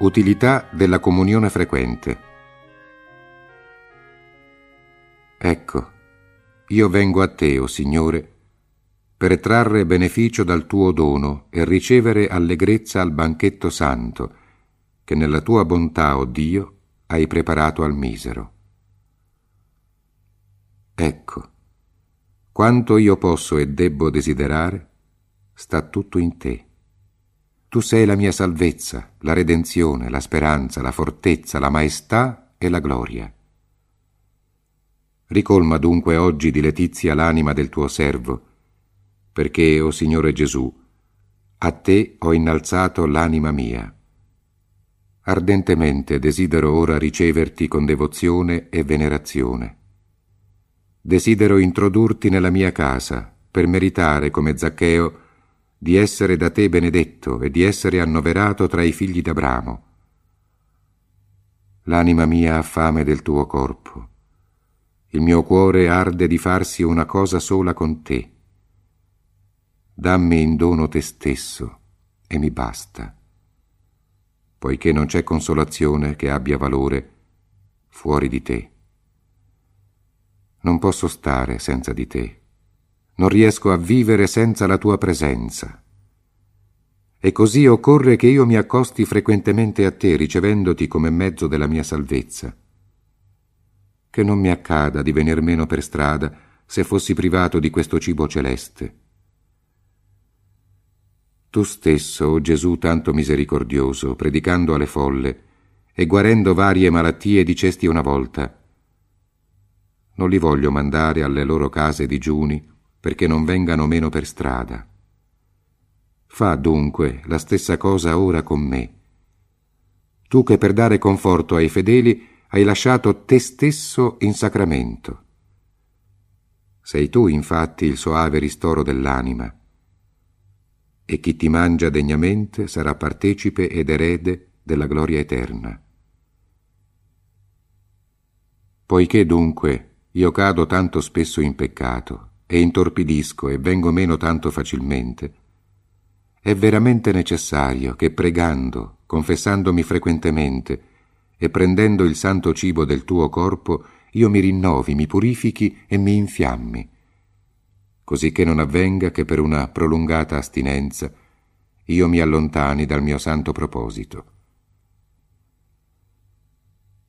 Utilità della comunione frequente. Ecco, io vengo a te, o oh Signore, per trarre beneficio dal tuo dono e ricevere allegrezza al banchetto santo, che nella tua bontà, o oh Dio, hai preparato al misero. Ecco, quanto io posso e debbo desiderare, sta tutto in te. Tu sei la mia salvezza, la redenzione, la speranza, la fortezza, la maestà e la gloria. Ricolma dunque oggi di letizia l'anima del tuo servo, perché, o oh Signore Gesù, a te ho innalzato l'anima mia. Ardentemente desidero ora riceverti con devozione e venerazione. Desidero introdurti nella mia casa, per meritare, come Zaccheo, di essere da te benedetto e di essere annoverato tra i figli d'Abramo. L'anima mia ha fame del tuo corpo. Il mio cuore arde di farsi una cosa sola con te. Dammi in dono te stesso e mi basta, poiché non c'è consolazione che abbia valore fuori di te. Non posso stare senza di te non riesco a vivere senza la tua presenza. E così occorre che io mi accosti frequentemente a te, ricevendoti come mezzo della mia salvezza. Che non mi accada di venir meno per strada se fossi privato di questo cibo celeste. Tu stesso, o oh Gesù tanto misericordioso, predicando alle folle e guarendo varie malattie, dicesti una volta, non li voglio mandare alle loro case digiuni perché non vengano meno per strada. Fa dunque la stessa cosa ora con me. Tu che per dare conforto ai fedeli hai lasciato te stesso in sacramento. Sei tu infatti il soave ristoro dell'anima, e chi ti mangia degnamente sarà partecipe ed erede della gloria eterna. Poiché dunque io cado tanto spesso in peccato, e intorpidisco e vengo meno tanto facilmente, è veramente necessario che pregando, confessandomi frequentemente e prendendo il santo cibo del tuo corpo, io mi rinnovi, mi purifichi e mi infiammi, così che non avvenga che per una prolungata astinenza io mi allontani dal mio santo proposito.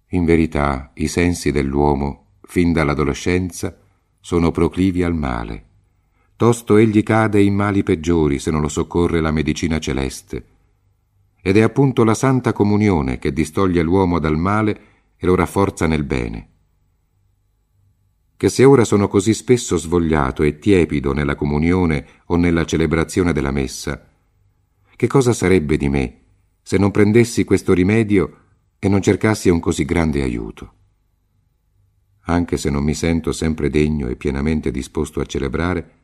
In verità i sensi dell'uomo, fin dall'adolescenza, sono proclivi al male. Tosto egli cade in mali peggiori se non lo soccorre la medicina celeste. Ed è appunto la santa comunione che distoglie l'uomo dal male e lo rafforza nel bene. Che se ora sono così spesso svogliato e tiepido nella comunione o nella celebrazione della messa, che cosa sarebbe di me se non prendessi questo rimedio e non cercassi un così grande aiuto? anche se non mi sento sempre degno e pienamente disposto a celebrare,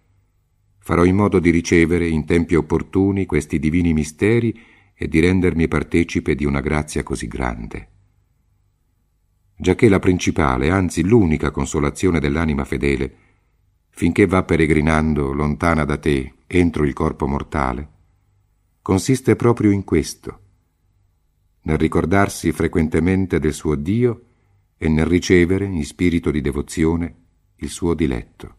farò in modo di ricevere in tempi opportuni questi divini misteri e di rendermi partecipe di una grazia così grande. Giacché la principale, anzi l'unica consolazione dell'anima fedele, finché va peregrinando lontana da te, entro il corpo mortale, consiste proprio in questo, nel ricordarsi frequentemente del suo Dio e nel ricevere in spirito di devozione il suo diletto.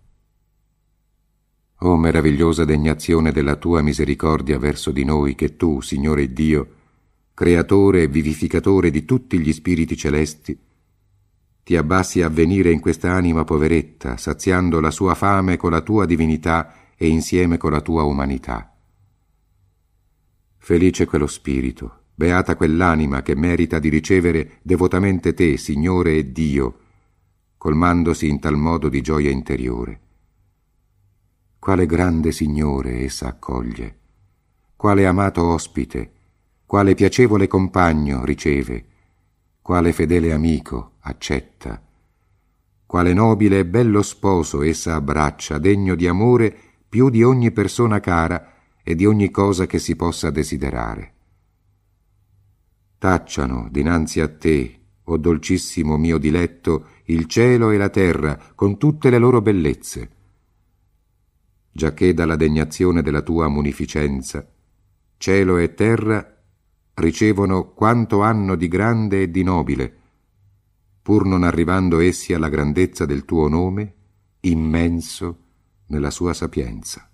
O meravigliosa degnazione della tua misericordia verso di noi, che tu, Signore Dio, creatore e vivificatore di tutti gli spiriti celesti, ti abbassi a venire in questa anima poveretta, saziando la sua fame con la tua divinità e insieme con la tua umanità. Felice quello spirito, Beata quell'anima che merita di ricevere devotamente te, Signore e Dio, colmandosi in tal modo di gioia interiore. Quale grande Signore essa accoglie, quale amato ospite, quale piacevole compagno riceve, quale fedele amico accetta, quale nobile e bello sposo essa abbraccia, degno di amore più di ogni persona cara e di ogni cosa che si possa desiderare tacciano dinanzi a te, o oh dolcissimo mio diletto, il cielo e la terra con tutte le loro bellezze, giacché dalla degnazione della tua munificenza cielo e terra ricevono quanto hanno di grande e di nobile, pur non arrivando essi alla grandezza del tuo nome, immenso nella sua sapienza.